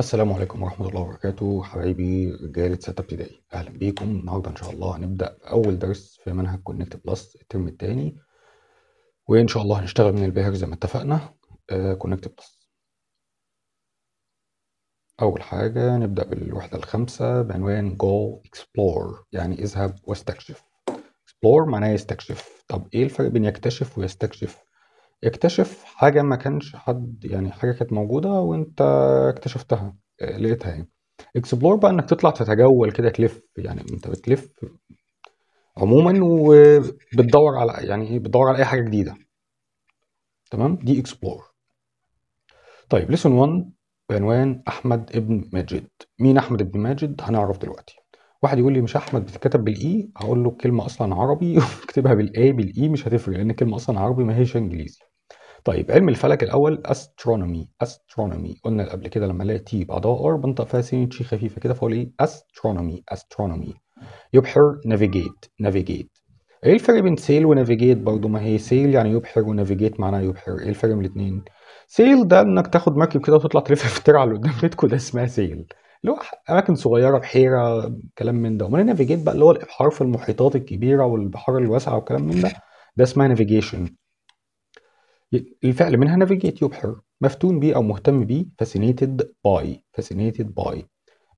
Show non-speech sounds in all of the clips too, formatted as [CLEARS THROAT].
السلام عليكم ورحمة الله وبركاته حبايبي رجالة ستة ابتدائي أهلا بيكم النهاردة إن شاء الله هنبدأ أول درس في منهج كونكت بلس الترم التاني وإن شاء الله هنشتغل من الباهر زي ما اتفقنا آه، كونكت بلس أول حاجة نبدأ بالوحدة الخامسة بعنوان go explore يعني اذهب واستكشف explore معناه يستكشف طب إيه الفرق بين يكتشف ويستكشف؟ اكتشف حاجة ما كانش حد يعني حاجة كانت موجودة وأنت اكتشفتها آه، لقيتها يعني. اكسبلور بقى إنك تطلع تتجول كده تلف، يعني أنت بتلف عمومًا وبتدوّر على يعني إيه، بتدوّر على أي حاجة جديدة. تمام؟ دي اكسبلور طيب ليسون 1 بعنوان أحمد ابن ماجد. مين أحمد ابن ماجد؟ هنعرف دلوقتي. واحد يقول لي مش أحمد بتتكتب بالإي، e؟ هقول له الكلمة أصلًا عربي اكتبها [LAUGHS] بالاي بالإي e مش هتفرق لأن الكلمة أصلًا عربي ما هيش إنجليزي. طيب علم الفلك الاول استرونومي استرونومي قلنا قبل كده لما الاقي تي بعضها ار بنطق فيها سين تشي خفيفه كده فاقول ايه استرونومي استرونومي يبحر نافيجيت نافيجيت ايه الفرق بين سيل ونافيجيت برضه ما هي سيل يعني يبحر ونافيجيت معناها يبحر ايه الفرق بين الاثنين سيل ده انك تاخد مركب كده وتطلع تلف في الترعه اللي قدام بيتكم ده اسمها سيل اللي هو اماكن صغيره بحيره كلام من ده امال نافيجيت بقى اللي هو الابحار في المحيطات الكبيره والبحار الواسعه والكلام من ده ده اسمها نافيجيشن الفعل منها نافيجيت يبحر مفتون بيه أو مهتم بيه فاسينيتد باي فاسينيتد باي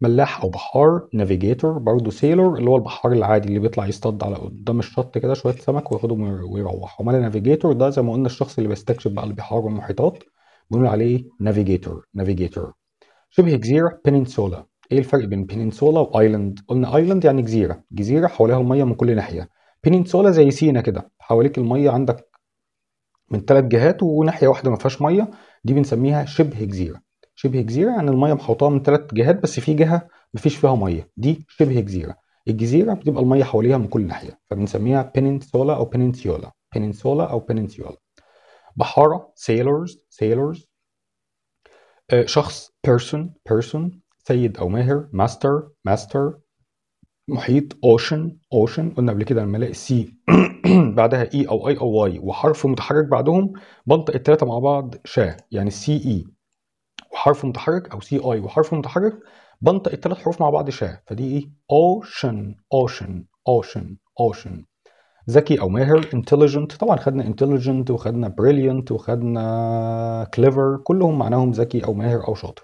ملاح أو بحار نافيجيتور برضه سيلور اللي هو البحار العادي اللي بيطلع يصطاد على قدام الشط كده شوية سمك وياخدهم ويروح أمال نافيجيتور ده زي ما قلنا الشخص اللي بيستكشف بقى البحار والمحيطات بنقول عليه نافيجيتور نافيجيتور شبه جزيرة بينينسولا ايه الفرق بين بينينسولا وايلاند قلنا ايلاند يعني جزيره جزيره حواليها الميه من كل ناحيه بينينسولا زي سينا كده حواليك الميه عندك من ثلاث جهات وناحيه واحده ما فيهاش ميه دي بنسميها شبه جزيره شبه جزيره يعني الميه محوطاه من ثلاث جهات بس في جهه ما فيش فيها ميه دي شبه جزيره الجزيره بتبقى الميه حواليها من كل ناحيه فبنسميها بينينسولا او بينينسيولا بينينسولا او بينينسيولا بحاره سيلرز سيلرز آه، شخص بيرسون بيرسون سيد او ماهر ماستر ماستر محيط اوشن اوشن قلنا قبل كده لما الاقي سي [CLEARS THROAT] بعدها اي e او اي او واي وحرف متحرك بعدهم بنطق الثلاثه مع بعض شا يعني سي اي e. وحرف متحرك او سي اي وحرف متحرك بنطق الثلاث حروف مع بعض شا فدي ايه اوشن اوشن اوشن اوشن ذكي او ماهر انتليجنت طبعا خدنا انتليجنت وخدنا بريليانت وخدنا كليفر كلهم معناهم ذكي او ماهر او شاطر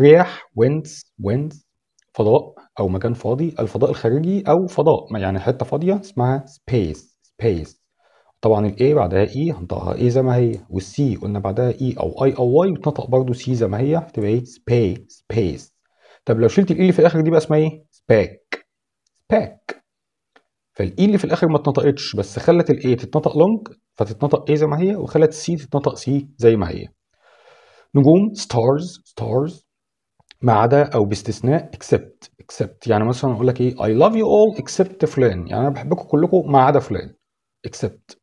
رياح ويندز ويندز فضاء او مكان فاضي الفضاء الخارجي او فضاء يعني حته فاضيه اسمها سبيس سبيس طبعا الاي بعدها اي e هنطقها اي زي ما هي والسي قلنا بعدها اي e او اي او واي وتنطق برضه سي زي ما هي هتبقى ايه سبي سبيس طب لو شلت الاي e اللي في الاخر دي بقى اسمها ايه سباك سباك فالاي اللي في الاخر ما اتنطقتش بس خلت الاي تتنطق لونج فتتنطق اي زي ما هي وخلت السي تتنطق سي زي ما هي نجوم ستارز ستارز ما عدا او باستثناء اكسبت اكسبت يعني مثلا اقول لك ايه اي لاف يو اول اكسبت فلان يعني انا بحبكم كلكم ما عدا فلان اكسبت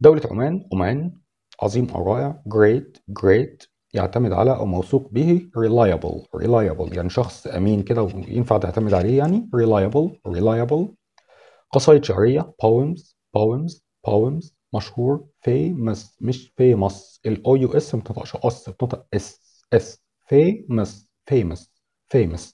دولة عمان عمان عظيم او رائع جريت جريت يعتمد على او موثوق به ريلايبل ريلايبل يعني شخص امين كده وينفع تعتمد عليه يعني ريلايبل ريلايبل قصايد شعريه poems poems poems مشهور famous مش famous الاو يو اس ما بتنطقش اس بتنطق اس اس famous famous famous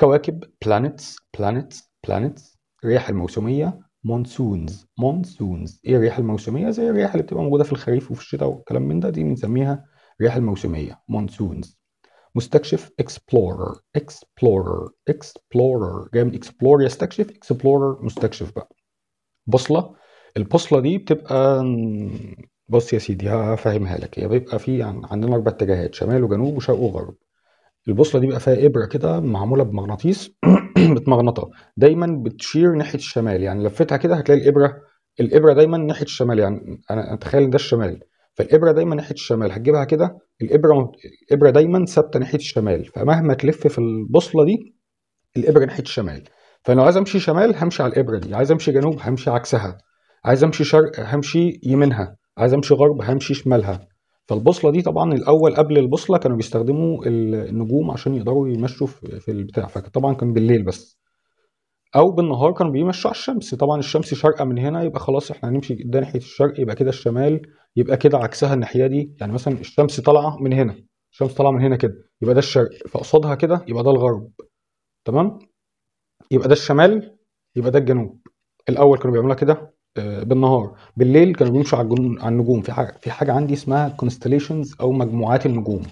كواكب planets planets planets الرياح الموسمية monsoons monsoons ايه الرياح الموسمية زي الرياح اللي بتبقى موجودة في الخريف وفي الشتاء والكلام من ده دي بنسميها الرياح الموسمية monsoons مستكشف explorer explorer explorer جاي من explore يستكشف explorer مستكشف بقى بصله البصله دي بتبقى بص يا سيدي هفهمها لك هي بيبقى في عندنا اربع اتجاهات شمال وجنوب وشرق وغرب البوصله دي بقى فيها ابره كده معموله بمغناطيس [CLEARS THROAT] متمغنطه دايما بتشير ناحيه الشمال يعني لفتها كده هتلاقي الابره الابره دايما ناحيه الشمال يعني انا اتخيل ده الشمال فالابره دايما ناحيه الشمال هتجيبها كده الابره الابره دايما ثابته ناحيه الشمال فمهما تلف في البوصله دي الابره ناحيه الشمال فلو عايز امشي شمال همشي على الابره دي عايز امشي جنوب همشي عكسها عايز امشي شرق همشي يمينها عايز امشي غرب همشي شمالها فالبوصله دي طبعا الاول قبل البوصله كانوا بيستخدموا النجوم عشان يقدروا يمشوا في البتاع فطبعا كان بالليل بس او بالنهار كانوا بيمشوا على الشمس طبعا الشمس شرقه من هنا يبقى خلاص احنا هنمشي ده ناحيه الشرق يبقى كده الشمال يبقى كده عكسها الناحيه دي يعني مثلا الشمس طالعه من هنا الشمس طالعه من هنا كده يبقى ده الشرق فقصادها كده يبقى ده الغرب تمام يبقى ده الشمال يبقى ده الجنوب الاول كانوا بيعملوها كده آه، بالنهار بالليل كانوا بيمشوا على على النجوم في حاجه في حاجه عندي اسمها كونستليشنز او مجموعات النجوم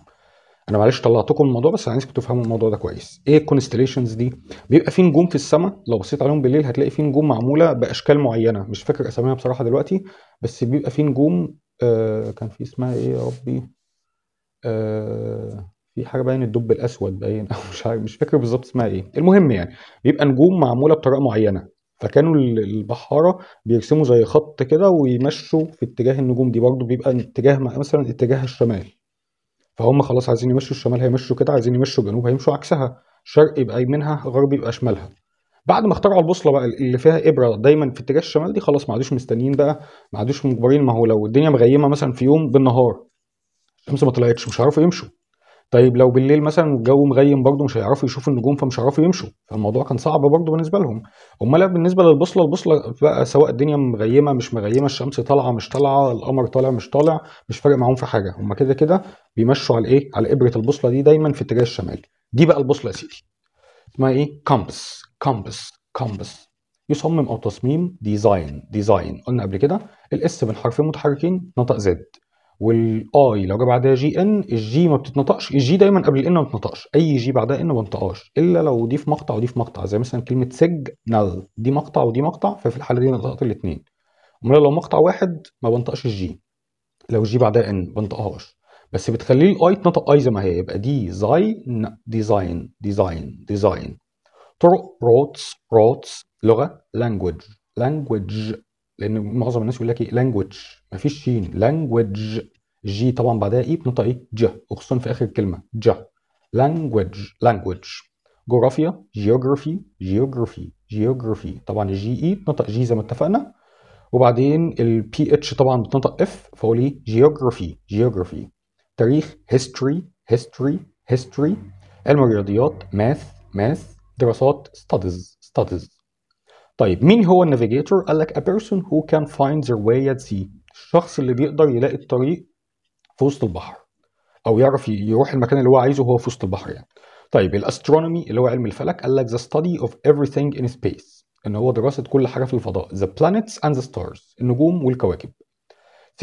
انا معلش طلعتكم الموضوع بس انا عايزكم تفهموا الموضوع ده كويس ايه الكونستليشنز دي بيبقى في نجوم في السماء لو بصيت عليهم بالليل هتلاقي في نجوم معموله باشكال معينه مش فاكر اساميها بصراحه دلوقتي بس بيبقى في نجوم آه كان في اسمها ايه يا ربي آه في حاجه باين الدب الاسود باين او مش عارف مش فاكر بالظبط اسمها ايه المهم يعني بيبقى نجوم معموله بطريقه معينه فكانوا البحاره بيرسموا زي خط كده ويمشوا في اتجاه النجوم دي برضو بيبقى اتجاه مثلا اتجاه الشمال فهم خلاص عايزين يمشوا الشمال هيمشوا كده عايزين يمشوا جنوب هيمشوا عكسها شرق يبقى يمينها غرب يبقى شمالها بعد ما اخترعوا البوصله بقى اللي فيها ابره دايما في اتجاه الشمال دي خلاص ما عادوش مستنيين بقى ما عادوش مجبرين ما هو لو الدنيا مغيمه مثلا في يوم بالنهار الشمس ما طلعتش مش هيعرفوا يمشوا طيب لو بالليل مثلا الجو مغيم برضه مش هيعرفوا يشوفوا النجوم فمش هيعرفوا يمشوا فالموضوع كان صعب برضه بالنسبه لهم امال بالنسبه للبوصله البوصله بقى سواء الدنيا مغيمه مش مغيمه الشمس طالعه مش طالعه القمر طالع مش طالع مش فارق معاهم في حاجه هم كده كده بيمشوا على ايه على ابره البوصله دي دايما في اتجاه الشمال دي بقى البوصله يا سيدي اسمها ايه كومبس كومبس كومبس يصمم او تصميم ديزاين ديزاين قلنا قبل كده الاس من حرفين متحركين نطق زد والاي لو جه بعدها جي ان الجي ما بتتنطقش الجي دايما قبل الان ما بتتنطقش اي جي بعدها ان ما بنطقهاش الا لو دي في مقطع ودي في مقطع زي مثلا كلمه سجنال دي مقطع ودي مقطع ففي الحاله دي نطقت الاثنين امال لو مقطع واحد ما بنطقش الجي لو جي بعدها ان بنطقهاش بس بتخلي الاي تنطق اي زي ما هي يبقى دي زاي ديزاين ديزاين ديزاين طرق روتس روتس لغه لانجوج لانجوج لان معظم الناس يقول لك ايه لانجوج مفيش شين لانجوج جي طبعا بعدها ايه بنطق ايه ج وخصوصا في اخر الكلمه ج لانجوج لانجوج جغرافيا جيوغرافي جيوغرافي جيوغرافي طبعا الجي اي بنطق جي زي ما اتفقنا وبعدين البي اتش طبعا بتنطق اف فاقول ايه جيوغرافي جيوغرافي تاريخ هيستوري هيستوري هيستوري علم الرياضيات ماث ماث دراسات ستاديز ستاديز طيب مين هو النافيجيتور؟ قال لك a person who can find their way at sea الشخص اللي بيقدر يلاقي الطريق في وسط البحر او يعرف يروح المكان اللي هو عايزه وهو في وسط البحر يعني طيب الاسترونومي اللي هو علم الفلك قال لك the study of everything in space ان هو دراسه كل حاجه في الفضاء the planets and the stars النجوم والكواكب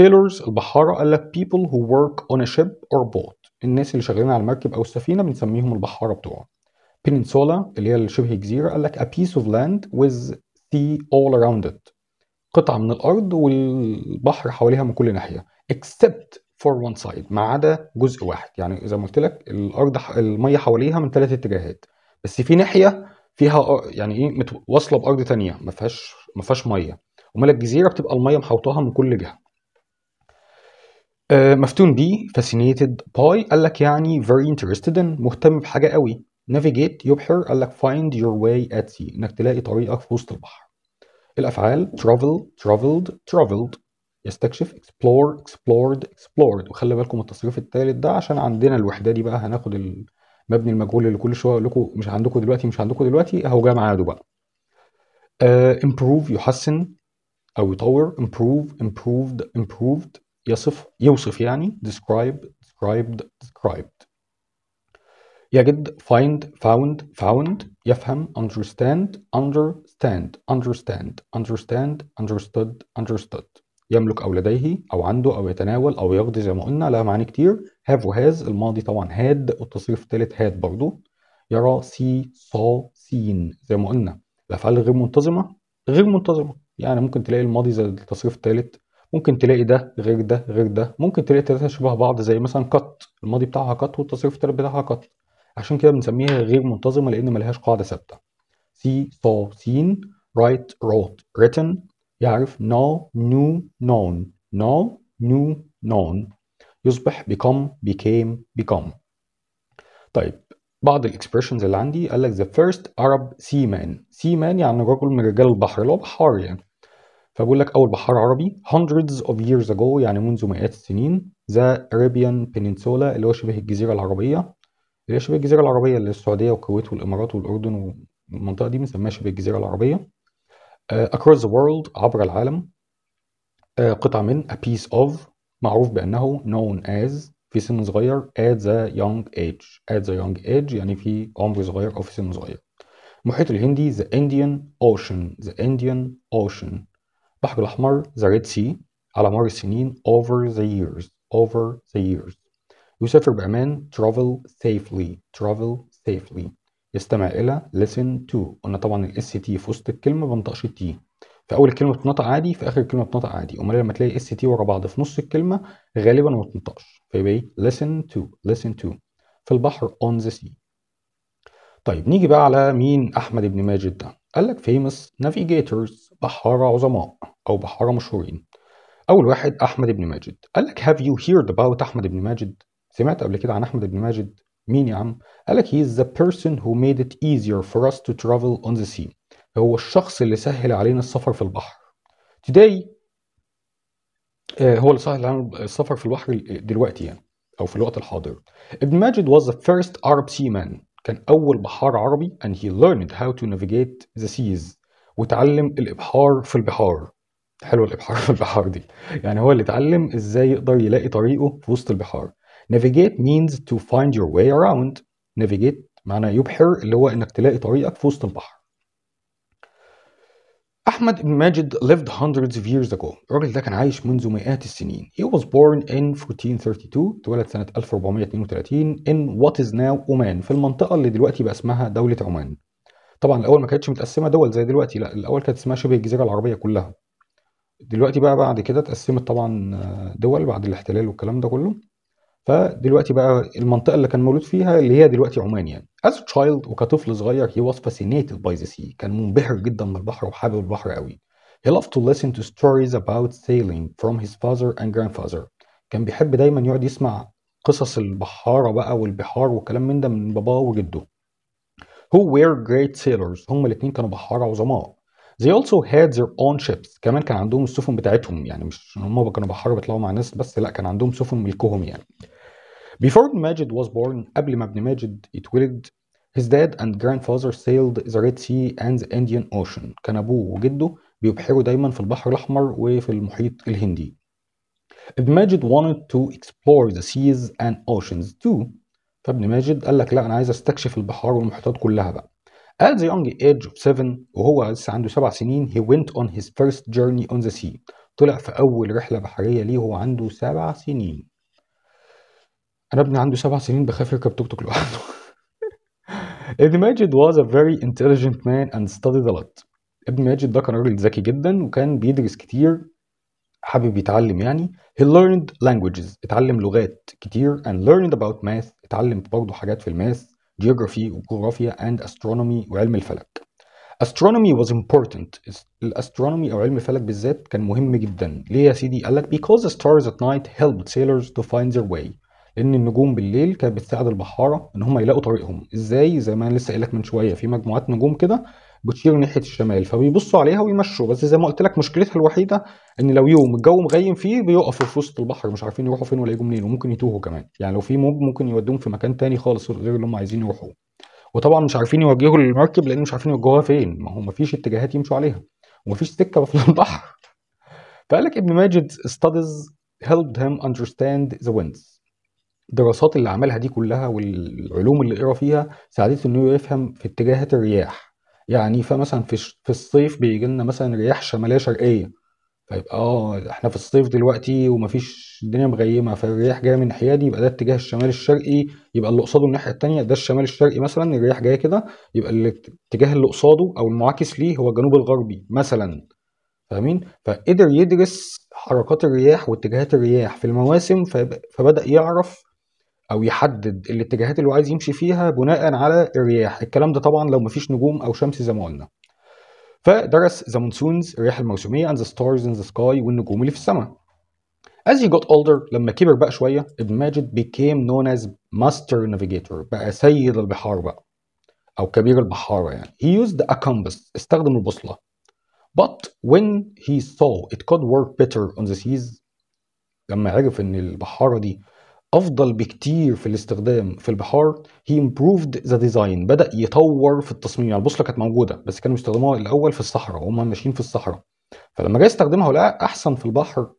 sailors البحاره قال لك people who work on a ship or boat الناس اللي شغالين على المركب او السفينه بنسميهم البحاره بتوعه peninsula اللي هي شبه جزيره قال لك a piece of land with سي all around it قطعة من الأرض والبحر حواليها من كل ناحية except for one side ما عدا جزء واحد يعني زي ما قلت لك الأرض المية حواليها من ثلاث اتجاهات بس في ناحية فيها يعني ايه متواصلة بأرض تانية ما فيهاش ما فيهاش مية أمال الجزيرة بتبقى المية محوطاها من كل جهة آه، مفتون بي فاسينيتد باي قال لك يعني very interested in مهتم بحاجة قوي نافيجيت يبحر قال لك find your way at sea انك تلاقي طريقك في وسط البحر الأفعال travel traveled traveled يستكشف explore explored explored وخلي بالكم التصريف الثالث ده عشان عندنا الوحدة دي بقى هناخد المبني المجهول اللي كل شوية أقول لكم مش عندكم دلوقتي مش عندكم دلوقتي أهو جاي معاده بقى uh, improve يحسن أو يطور improve improved improved يصف يوصف يعني describe described described يجد find found found يفهم understand under stand understand understand understood understood يملك أو لديه أو عنده أو يتناول أو يقضي زي ما قلنا لها معاني كتير have وهاز الماضي طبعا had والتصريف التالت had برضو يرى see saw seen زي ما قلنا الأفعال غير منتظمة غير منتظمة يعني ممكن تلاقي الماضي زي التصريف التالت ممكن تلاقي ده غير ده غير ده ممكن تلاقي ثلاثه شبه بعض زي مثلا قط الماضي بتاعها قط والتصريف التالت بتاعها قط عشان كده بنسميها غير منتظمة لأن ملهاش قاعدة ثابتة see, saw, seen, write, wrote, written يعرف now, new, known now, new, known يصبح become, became, become طيب بعض الاكسبريشنز اللي عندي قال لك ذا فيرست ارب سي مان سي مان يعني رجل من رجال البحر اللي هو بحار يعني فبقول لك اول بحار عربي hundreds of years ago يعني منذ مئات السنين ذا Arabian Peninsula اللي هو شبه الجزيره العربيه اللي هي شبه الجزيره العربيه اللي السعوديه والكويت والامارات والاردن المنطقه دي بنسميها شبه الجزيره العربيه across the world عبر العالم قطعه من a piece of معروف بانه known as في سن صغير at the young age at the young age يعني في عمر صغير او في سن صغير المحيط الهندي the Indian Ocean the Indian Ocean البحر الاحمر the Red Sea على مر السنين over the years over the years يسافر بامان travel safely travel safely يستمع الى listen to قلنا طبعا الاس تي في وسط الكلمه ما بنطقش التي في اول الكلمه بتنطق عادي في اخر الكلمه بتنطق عادي امال لما تلاقي اس تي ورا بعض في نص الكلمه غالبا ما بتنطقش فيبقى ايه listen to listen to في البحر on the sea طيب نيجي بقى على مين احمد بن ماجد ده قال لك famous navigators بحاره عظماء او بحاره مشهورين اول واحد احمد بن ماجد قال لك have you heard about احمد بن ماجد سمعت قبل كده عن احمد بن ماجد مين يا عم؟ قال لك he is the person who made it easier for us to travel on the sea. هو الشخص اللي سهل علينا السفر في البحر. Today آه، هو اللي سهل علينا السفر في البحر دلوقتي يعني أو في الوقت الحاضر. ابن ماجد was the first Arab seaman. كان أول بحار عربي and he learned how to navigate the seas. وتعلم الإبحار في البحار. حلو الإبحار في البحار دي. يعني هو اللي اتعلم إزاي يقدر يلاقي طريقه في وسط البحار. navigate means to find your way around navigate معنى يبحر اللي هو انك تلاقي طريقك في وسط البحر أحمد بن ماجد lived hundreds of years ago الراجل ده كان عايش منذ مئات السنين he was born in 1432 اتولد سنة 1432 in what is now Oman في المنطقة اللي دلوقتي بقى اسمها دولة عمان طبعا الأول ما كانتش متقسمة دول زي دلوقتي لا الأول كانت اسمها شبه الجزيرة العربية كلها دلوقتي بقى بعد كده اتقسمت طبعا آه، دول بعد الاحتلال والكلام ده كله فدلوقتي بقى المنطقه اللي كان مولود فيها اللي هي دلوقتي عمان يعني از تشايلد وكطفل صغير هي واز فاسينيتد باي ذا سي كان منبهر جدا بالبحر وحابب البحر قوي He loved to listen to stories about sailing from his father and grandfather. كان بيحب دايما يقعد يسمع قصص البحارة بقى والبحار والكلام من ده من باباه وجده. Who were great sailors. هما الاتنين كانوا بحارة عظماء. They also had their own ships. كمان كان عندهم السفن بتاعتهم يعني مش هم كانوا بحارة بيطلعوا مع ناس بس لا كان عندهم سفن ملكهم يعني. Before Ibn Majid was born, قبل ما Ibn Majid اتولد, his dad and grandfather sailed the Red Sea and the Indian Ocean. كان أبوه وجده بيبحروا دايما في البحر الأحمر وفي المحيط الهندي. Ibn Majid wanted to explore the seas and oceans too. فابن ماجد قال لك لا أنا عايز أستكشف البحار والمحيطات كلها بقى. At the young age of seven, وهو لسه عنده سبع سنين, he went on his first journey on the sea. طلع في أول رحلة بحرية ليه وهو عنده سبع سنين. أنا ابني عنده سبع سنين بخاف يركب توك توك لوحده. [LAUGHS] ابن ماجد was a very intelligent man and studied a lot. ابن ماجد ده كان راجل ذكي جدا وكان بيدرس كتير حابب يتعلم يعني. He learned languages اتعلم لغات كتير and learned about math اتعلم برضه حاجات في الماث geography وجغرافيا and astronomy وعلم الفلك. Astronomy was important. الاسترونومي او علم الفلك بالذات كان مهم جدا. ليه يا سيدي؟ قال لك because the stars at night helped sailors to find their way. ان النجوم بالليل كانت بتساعد البحاره ان هم يلاقوا طريقهم ازاي زي ما انا لسه قايل لك من شويه في مجموعات نجوم كده بتشير ناحيه الشمال فبيبصوا عليها ويمشوا بس زي ما قلت لك مشكلتها الوحيده ان لو يوم الجو مغيم فيه بيقفوا في وسط البحر مش عارفين يروحوا فين ولا يجوا منين وممكن يتوهوا كمان يعني لو في موج ممكن يودوهم في مكان تاني خالص غير اللي هم عايزين يروحوه وطبعا مش عارفين يوجهوا المركب لان مش عارفين يوجهوها فين ما هو مفيش اتجاهات يمشوا عليها ومفيش سكه في [LAUGHS] البحر فقال لك ابن ماجد studies helped him understand the winds الدراسات اللي عملها دي كلها والعلوم اللي قرا فيها ساعدته انه يفهم في اتجاهات الرياح يعني فمثلا في في الصيف بيجي لنا مثلا رياح شماليه شرقيه فيبقى اه احنا في الصيف دلوقتي ومفيش الدنيا مغيمه فالرياح جايه من الناحيه دي يبقى ده اتجاه الشمال الشرقي يبقى اللي قصاده الناحيه الثانيه ده الشمال الشرقي مثلا الرياح جايه كده يبقى الاتجاه اللي قصاده او المعاكس ليه هو الجنوب الغربي مثلا فاهمين فقدر يدرس حركات الرياح واتجاهات الرياح في المواسم فبدا يعرف او يحدد الاتجاهات اللي هو عايز يمشي فيها بناء على الرياح الكلام ده طبعا لو مفيش نجوم او شمس زي ما قلنا فدرس ذا مونسونز الرياح الموسميه and the stars in the sky والنجوم اللي في السماء As he got older لما كبر بقى شويه ابن ماجد became known as master navigator بقى سيد البحار بقى او كبير البحاره يعني he used a compass استخدم البوصله but when he saw it could work better on the seas لما عرف ان البحاره دي أفضل بكتير في الاستخدام في البحار هي امبروفد ذا ديزاين بدأ يطور في التصميم يعني البوصلة كانت موجودة بس كانوا بيستخدموها الأول في الصحراء وهم ماشيين في الصحراء فلما جاي استخدمها ولقى أحسن في البحر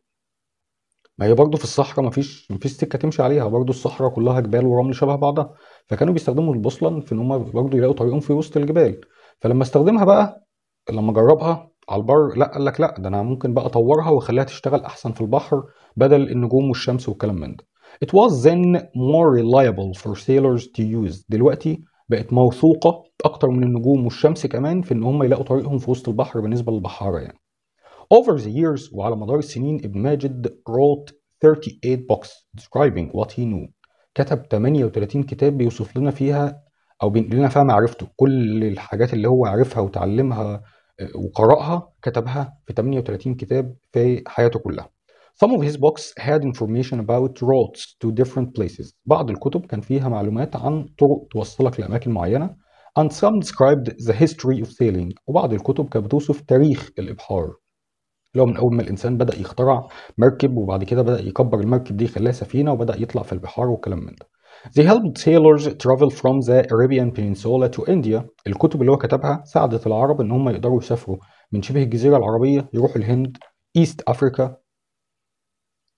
ما هي برضه في الصحراء مفيش مفيش سكة تمشي عليها برضه الصحراء كلها جبال ورمل شبه بعضها فكانوا بيستخدموا البوصلة في إن هم برضه يلاقوا طريقهم في وسط الجبال فلما استخدمها بقى لما جربها على البر لا قال لك لا ده انا ممكن بقى اطورها واخليها تشتغل احسن في البحر بدل النجوم والشمس والكلام من ده It was then more reliable for sailors to use. دلوقتي بقت موثوقة أكتر من النجوم والشمس كمان في إن هم يلاقوا طريقهم في وسط البحر بالنسبة للبحارة يعني. Over the years وعلى مدار السنين ابن ماجد wrote 38 books describing what he knew. كتب 38 كتاب بيوصف لنا فيها أو بينقل لنا فيها معرفته، كل الحاجات اللي هو عارفها وتعلمها آه، وقرأها كتبها في 38 كتاب في حياته كلها. Some of his books had information about routes to different places. بعض الكتب كان فيها معلومات عن طرق توصلك لأماكن معينة. And some described the history of sailing. وبعض الكتب كانت بتوصف تاريخ الإبحار. اللي هو من أول ما الإنسان بدأ يخترع مركب وبعد كده بدأ يكبر المركب دي خلاها سفينة وبدأ يطلع في البحار والكلام من ده. They helped sailors travel from the Arabian Peninsula to India. الكتب اللي هو كتبها ساعدت العرب إن هم يقدروا يسافروا من شبه الجزيرة العربية يروحوا الهند، East Africa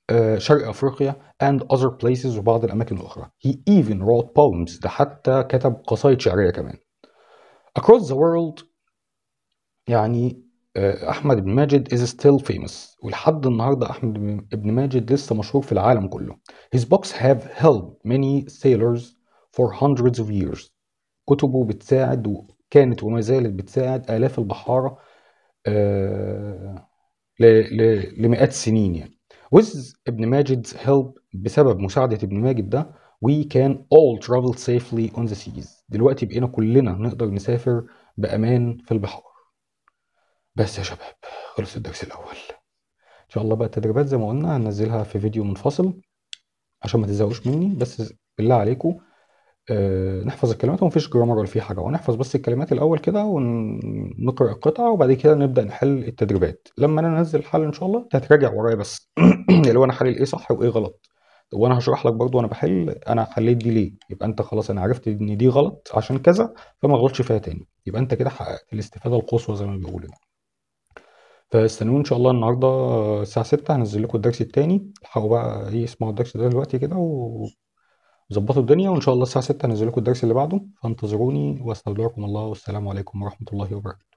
آه، شرق افريقيا and other places وبعض الاماكن الاخرى. He even wrote poems ده حتى كتب قصايد شعريه كمان. Across the world يعني آه، احمد بن ماجد is still famous ولحد النهارده احمد بن ماجد لسه مشهور في العالم كله. His books have helped many sailors for hundreds of years. كتبه بتساعد وكانت وما زالت بتساعد آلاف البحارة آه لمئات السنين يعني With ابن ماجد's help بسبب مساعدة ابن ماجد ده we can all travel safely on the seas دلوقتي بقينا كلنا نقدر نسافر بأمان في البحار بس يا شباب خلص الدرس الأول إن شاء الله بقى التدريبات زي ما قلنا هننزلها في فيديو منفصل عشان ما تزهقوش مني بس بالله عليكم آه، نحفظ الكلمات ومفيش جرامر ولا في حاجة، ونحفظ بس الكلمات الأول كده ونقرأ القطعة وبعد كده نبدأ نحل التدريبات، لمّا أنا أنزّل الحل إن شاء الله أنت هتراجع ورايا بس [CLEARS THROAT] اللي هو أنا حالل إيه صح وإيه غلط، وأنا هشرح لك برضه وأنا بحل أنا حليت دي ليه، يبقى أنت خلاص أنا عرفت إن دي غلط عشان كذا فما غلطش فيها تاني، يبقى أنت كده حققت الاستفادة القصوى زي ما بيقولوا يعني. فاستنوني إن شاء الله النهارده الساعة 6 هنزل لكم الدرس التاني، الحقوا بقى إيه اسمعوا الدرس ده دلوقتي كده و ظبطوا الدنيا وان شاء الله الساعه 6 انزل لكم الدرس اللي بعده فانتظروني واستودعكم الله والسلام عليكم ورحمه الله وبركاته